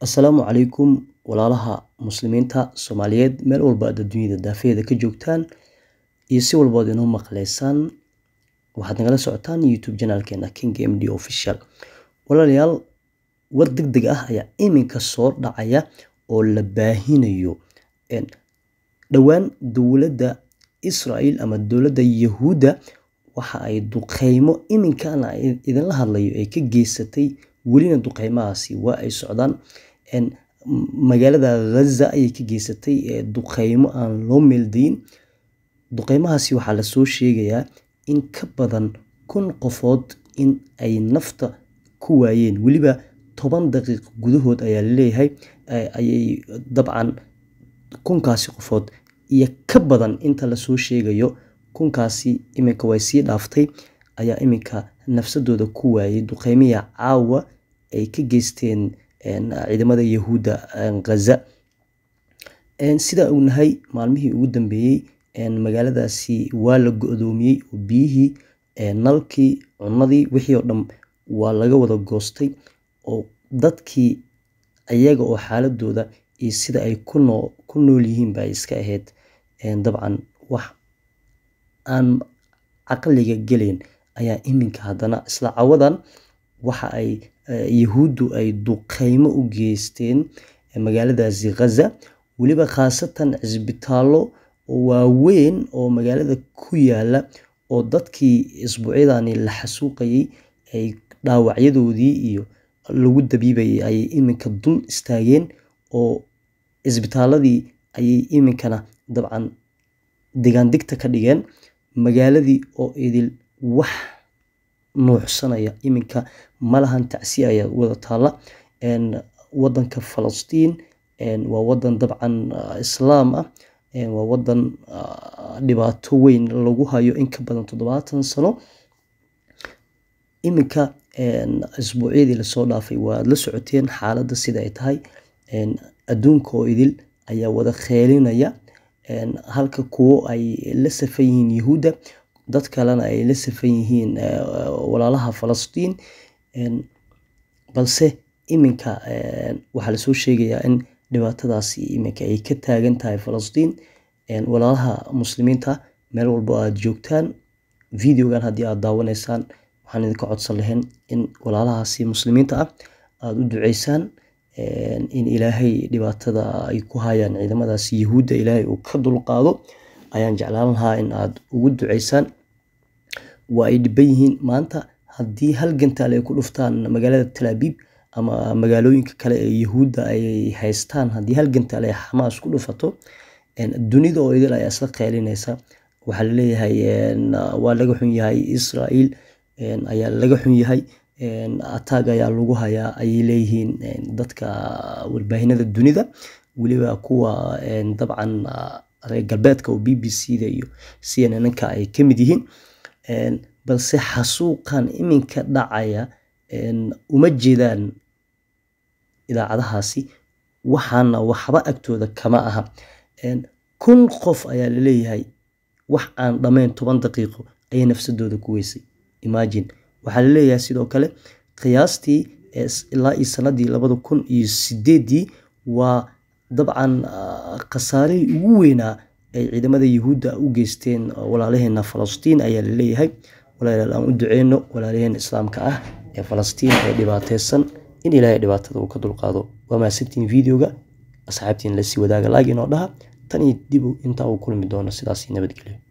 asalaamu calaykum walaalaha muslimiinta soomaaliyeed meel walba aad adduunyada daafeeda ka joogtaan iyo si walba ad inoo maqleysaan waxaad nagala socotaan youtube janaalkeena king m official walaalayaal war deg deg ah ayaa iminka soo dhacaya oo la baahinayo dhowaan dowladda israel ama dowladda yahuudda waxa ay duqeymo iminkaana idinla hadlayo ay ka geysatay welina duqeymahaasi waa ay socdaan magaalada haza ayay ka geysatay duqeymo aan loo meeldayin duqeymahaasi waxaa lasoo sheegayaa in ka badan kun qofood in ay nafta ku waayeen weliba toban daqiiq gudahood ayaa laleeyahay ayay dabcan kunkaasi qofood iyo ka badan inta lasoo sheegayo kunkaasi iminka way sii dhaaftay ayaa iminka nafsadooda ku waayay duqeymiya caawa ay ka geysteen ciidamada yahuudda ghaza sida uu nahay maalmihii ugu dambeeyey magaaladaasi waa la go-doomiyey oo biyihii nalkii cunnadii wixii oo dhan waa laga wada goostay oo dadkii ayaga oo xaaladooda iyo sida ay ku nool yihiin ba iska ahayd dabcan wax aan caqliga gelayn ayaa iminka haddana isla cawadan waxa ay eh, yahuuddu ay duqeymo u geysteen eh, magaaladaasi ghaza weliba khaasatan cisbitaallo waaweyn oo magaalada ku yaalla oo dadkii isbuucyadani la xasuuqayay ay dhaawacyadoodii iyo lagu dabiibayay ayay iminka dul istaageen oo cisbitaaladii ayay iminkana dabcan deegaandigta ka dhigeen magaaladii oo idil wax nuuxsanaya iminka malahan tacsi ayaa wada taalla wadanka falastiin waa wadan dabcan ah, islaam ah waa wadan ah, dhibaato weyn lagu hayo in ka badan toddobaatan sano iminka isbuucyadii lasoo dhaafay waad la socoteen xaaladda sida ay tahay adduunka oo idil ayaa wada kheelinaya halka kuwo ay la safan yihiin yuhuudda dad kalena ay la safan yihiin eh, walaalaha falastiin balse iminka waxaa lasoo sheegayaa in dhibaatadaasi iminka ay ka taagan tahay falastiin walaalaha muslimiinta meel walbo aad joogtaan videogan haddii aad daawanaysaan waxaan idinka codsan lahayn in walaalahaasi muslimiinta ah aada u duceysaan in ilaahay dhibaatada ay ku hayaan ciidamadaasi yahuudda ilaahay uu ka dulqaado ayaan jeclaan lahaa in aad ugu duceysaan waa ay dhiban yihiin maanta haddii hal gantaal ay ku dhuftaan magaalada talaabiib ama magaalooyinka kale ee yahuudda ay haystaan haddii hal gantaal ay xamaas ku dhufato dunida oo idil ayaa isla qeylinaysa waxaa laleeyahay waa laga xun yahay israael ayaa laga xun yahay ataag ayaa lagu hayaa ayay leeyihiin dadka warbaahinada dunida weliba kuwa dabcan reer galbeedka oo b b c da iyo c n nnka ay ka mid yihiin balse xasuuqan iminka dhacaya uma jeedaan idaacadahaasi waxaana waxba agtooda kama aha kun qof ayaa laleeyahay wax aan dhammayn toban daqiiqo ayay nafsadooda ku weysay imagine waxaa laleeyahay sidoo kale qiyaastii ilaa iyo sanadii labada kun iyo sideedii waa dabcan ah, khasaarihii ugu weynaa ay ciidamada yuhuudda u geysteen walaalaheena falastiin ayaa laleeyahay walaalayaal aan u duceyno walaalaheena islaamka ah ee falastiin ee dhibaateysan in ilaahay dhibaatada uu ka dulqaado waa mahadsantiin videoga asxaabtiin lasii wadaaga laagin inoo dhaha tan iyo dib intaa uu kulmi doono sidaasi nabadgelyo